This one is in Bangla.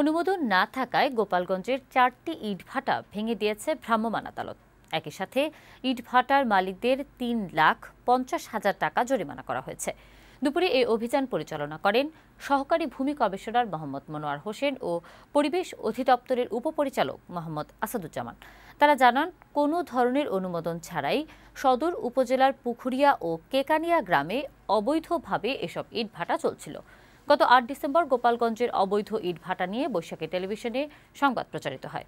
অনুমোদন না থাকায় গোপালগঞ্জের চারটি ইটভাটা ভেঙে দিয়েছে ভ্রাম্যমাণ আদালত একই সাথে ইটভাটার মালিকদের তিন লাখ পঞ্চাশ হাজার টাকা জরিমানা করা হয়েছে দুপুরে এই অভিযান পরিচালনা করেন সহকারী ভূমি গবেষণার মোহাম্মদ মনোয়ার হোসেন ও পরিবেশ অধিদপ্তরের উপপরিচালক মোহাম্মদ আসাদুজ্জামান তারা জানান কোনো ধরনের অনুমোদন ছাড়াই সদর উপজেলার পুখুরিয়া ও কেকানিয়া গ্রামে অবৈধভাবে এসব ইটভাটা চলছিল গত আট ডিসেম্বর গোপালগঞ্জের অবৈধ ইট ভাটা নিয়ে বৈশাখী টেলিভিশনে সংবাদ প্রচারিত হয়